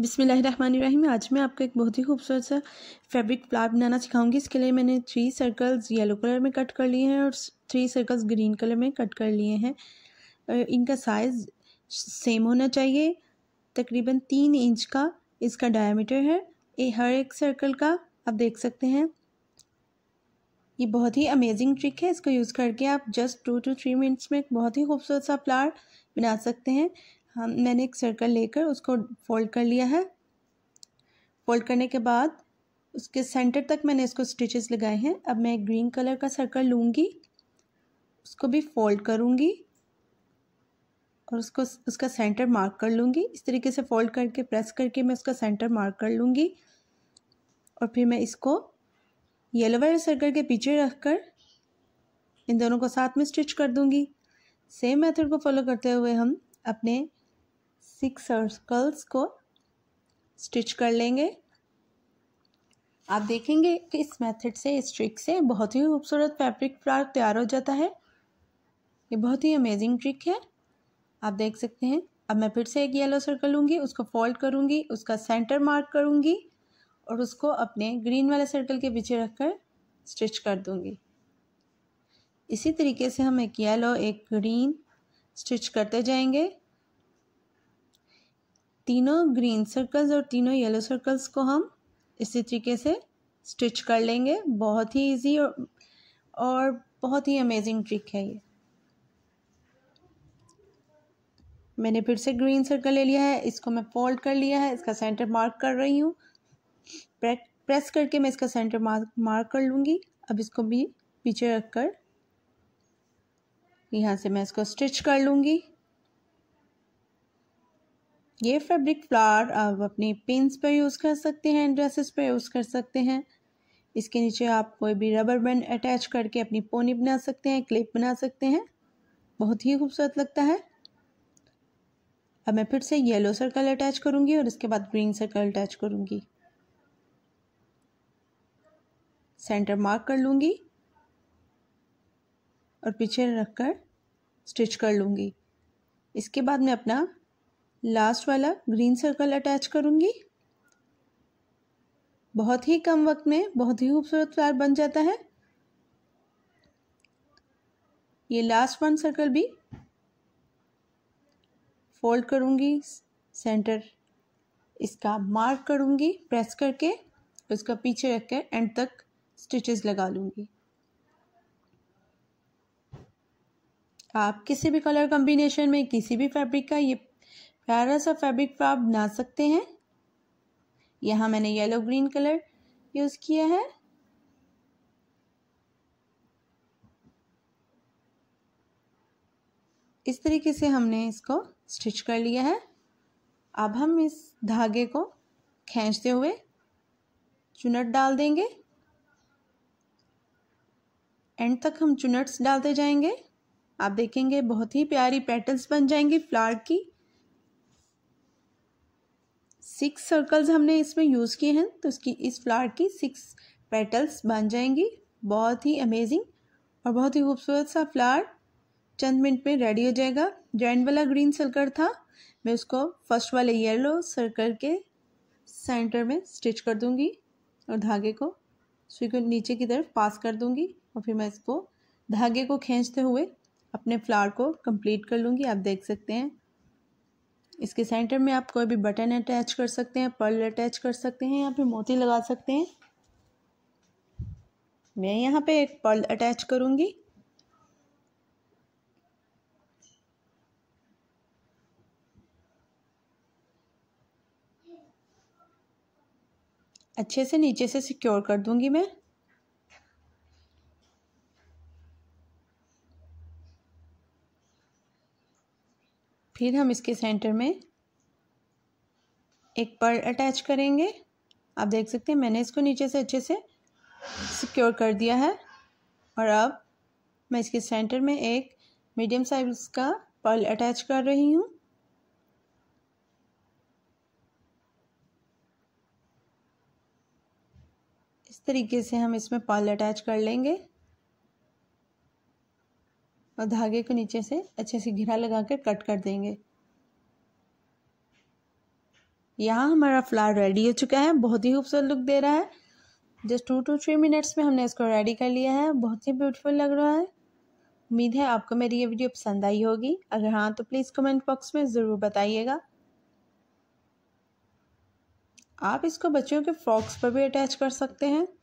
बिसमीम आज मैं आपको एक बहुत ही खूबसूरत सा फैब्रिक प्लाट बनाना सिखाऊंगी इसके लिए मैंने थ्री सर्कल्स येलो कलर में कट कर लिए हैं और थ्री सर्कल्स ग्रीन कलर में कट कर लिए हैं इनका साइज़ सेम होना चाहिए तकरीबन तीन इंच का इसका डायमीटर है ये हर एक सर्कल का आप देख सकते हैं ये बहुत ही अमेजिंग ट्रिक है इसको यूज़ करके आप just two to three minutes में एक बहुत ही खूबसूरत सा प्लाट बना सकते हैं हम मैंने एक सर्कल लेकर उसको फोल्ड कर लिया है फोल्ड करने के बाद उसके सेंटर तक मैंने इसको स्टिचेस लगाए हैं अब मैं ग्रीन कलर का सर्कल लूँगी उसको भी फोल्ड करूँगी और उसको उसका सेंटर मार्क कर लूँगी इस तरीके से फोल्ड करके प्रेस करके मैं उसका सेंटर मार्क कर लूँगी और फिर मैं इसको येलो वाले सर्कल के पीछे रख कर इन दोनों को साथ में स्टिच कर दूँगी सेम मेथड को फॉलो करते हुए हम अपने सिक्स सर्कल्स को स्टिच कर लेंगे आप देखेंगे कि इस मेथड से इस ट्रिक से बहुत ही खूबसूरत फैब्रिक फ्रॉक तैयार हो जाता है ये बहुत ही अमेजिंग ट्रिक है आप देख सकते हैं अब मैं फिर से एक येलो सर्कल लूँगी उसको फोल्ड करूँगी उसका सेंटर मार्क करूँगी और उसको अपने ग्रीन वाले सर्कल के पीछे रखकर स्टिच कर दूँगी इसी तरीके से हम एक येलो एक ग्रीन स्टिच करते जाएंगे तीनों ग्रीन सर्कल्स और तीनों येलो सर्कल्स को हम इसी तरीके से स्टिच कर लेंगे बहुत ही इजी और और बहुत ही अमेजिंग ट्रिक है ये मैंने फिर से ग्रीन सर्कल ले लिया है इसको मैं फोल्ड कर लिया है इसका सेंटर मार्क कर रही हूँ प्रेस करके मैं इसका सेंटर मार्क मार्क कर लूँगी अब इसको भी पीछे रख कर यहाँ से मैं इसको स्टिच कर लूँगी ये फैब्रिक फ्लावर आप अपने पिंस पर यूज़ कर सकते हैं ड्रेसेस पर यूज़ कर सकते हैं इसके नीचे आप कोई भी रबर बैंड अटैच करके अपनी पोनी बना सकते हैं क्लिप बना सकते हैं बहुत ही खूबसूरत लगता है अब मैं फिर से येलो सर्कल अटैच करूँगी और इसके बाद ग्रीन सर्कल अटैच करूँगी सेंटर मार्क कर लूँगी और पीछे रख कर स्टिच कर लूँगी इसके बाद मैं अपना लास्ट वाला ग्रीन सर्कल अटैच करूँगी बहुत ही कम वक्त में बहुत ही खूबसूरत फ्लावर बन जाता है ये लास्ट वन सर्कल भी फोल्ड करूँगी सेंटर इसका मार्क करूँगी प्रेस करके उसका पीछे रख कर एंड तक स्टिचेस लगा लूँगी आप किसी भी कलर कॉम्बिनेशन में किसी भी फैब्रिक का ये प्यारा सा फैब्रिक पर आप बना सकते हैं यहाँ मैंने येलो ग्रीन कलर यूज़ किया है इस तरीके से हमने इसको स्टिच कर लिया है अब हम इस धागे को खींचते हुए चुनट डाल देंगे एंड तक हम चुनट्स डालते जाएंगे आप देखेंगे बहुत ही प्यारी पेटल्स बन जाएंगे फ्लावर की सिक्स सर्कल्स हमने इसमें यूज़ किए हैं तो इसकी इस फ्लावर की सिक्स पेटल्स बन जाएंगी बहुत ही अमेजिंग और बहुत ही खूबसूरत सा फ्लावर चंद मिनट में रेडी हो जाएगा जॉइंट वाला ग्रीन सर्कल था मैं उसको फर्स्ट वाले येलो सर्कल के सेंटर में स्टिच कर दूंगी और धागे को सुई को नीचे की तरफ पास कर दूंगी और फिर मैं इसको धागे को खींचते हुए अपने फ्लावर को कंप्लीट कर लूँगी आप देख सकते हैं इसके सेंटर में आप कोई भी बटन अटैच कर सकते हैं पर्ल अटैच कर सकते हैं या फिर मोती लगा सकते हैं मैं यहाँ पे एक पर्ल अटैच करूँगी अच्छे से नीचे से सिक्योर कर दूंगी मैं फिर हम इसके सेंटर में एक पर्ल अटैच करेंगे आप देख सकते हैं मैंने इसको नीचे से अच्छे से सिक्योर कर दिया है और अब मैं इसके सेंटर में एक मीडियम साइज का पर्ल अटैच कर रही हूँ इस तरीके से हम इसमें पर्ल अटैच कर लेंगे और धागे को नीचे से अच्छे से घिरा लगा कर कट कर देंगे यहाँ हमारा फ्लावर रेडी हो चुका है बहुत ही खूबसूरत लुक दे रहा है just two to three minutes में हमने इसको रेडी कर लिया है बहुत ही ब्यूटीफुल लग रहा है उम्मीद है आपको मेरी ये वीडियो पसंद आई होगी अगर हाँ तो प्लीज़ कमेंट बॉक्स में ज़रूर बताइएगा आप इसको बच्चों के फ्रॉक्स पर भी अटैच कर सकते हैं